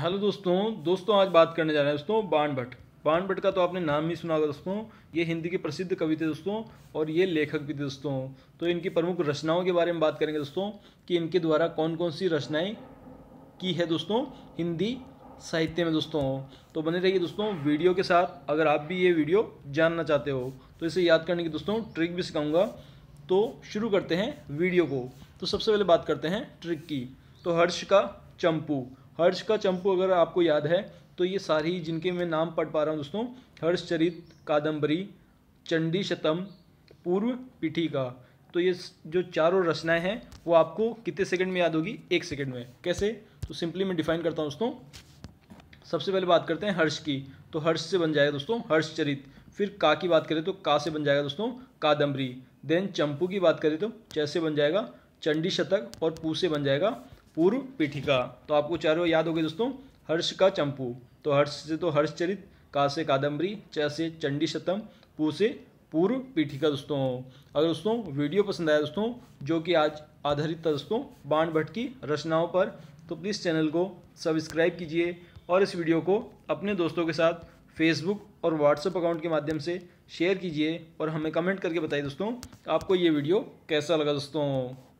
hello दोस्तों दोस्तों आज बात करने जा रहे हैं दोस्तों बाण भट्ट बाण भट्ट का तो आपने नाम ही सुना होगा दोस्तों ये हिंदी के प्रसिद्ध कवि थे दोस्तों और ये लेखक भी थे दोस्तों तो इनकी प्रमुख रचनाओं के बारे में बात करेंगे दोस्तों कि इनके द्वारा कौन कौन सी रचनाएं की है दोस्तों हिंदी साहित्य में दोस्तों तो बने रहिए दोस्तों वीडियो के साथ अगर आप भी ये वीडियो जानना चाहते हो तो इसे याद करने की दोस्तों ट्रिक भी सिखाऊंगा तो शुरू करते हैं वीडियो को तो सबसे पहले बात करते हैं ट्रिक की तो हर्ष का चंपू हर्ष का चंपू अगर आपको याद है तो ये सारी जिनके मैं नाम पढ़ पा रहा हूँ दोस्तों हर्षचरित कादम्बरी चंडी शतम पूर्व का तो ये जो चारों रचनाएं हैं वो आपको कितने सेकंड में याद होगी एक सेकंड में कैसे तो सिंपली मैं डिफाइन करता हूँ दोस्तों सबसे पहले बात करते हैं हर्ष की तो हर्ष से बन जाएगा दोस्तों हर्षचरित फिर का की बात करें तो का से बन जाएगा दोस्तों कादम्बरी देन चंपू की बात करें तो चैसे बन जाएगा चंडी शतक और पू से बन जाएगा पूर्व पीठिका तो आपको चारों याद हो गए दोस्तों हर्ष का चंपू तो हर्ष से तो हर्षचरित का से कादम्बरी च से चंडी शतम पू से पूर्व पीठिका दोस्तों अगर दोस्तों वीडियो पसंद आया दोस्तों जो कि आज आधारित था दोस्तों बाण भट्ट की रचनाओं पर तो प्लीज़ चैनल को सब्सक्राइब कीजिए और इस वीडियो को अपने दोस्तों के साथ फेसबुक और व्हाट्सएप अकाउंट के माध्यम से शेयर कीजिए और हमें कमेंट करके बताइए दोस्तों आपको ये वीडियो कैसा लगा दोस्तों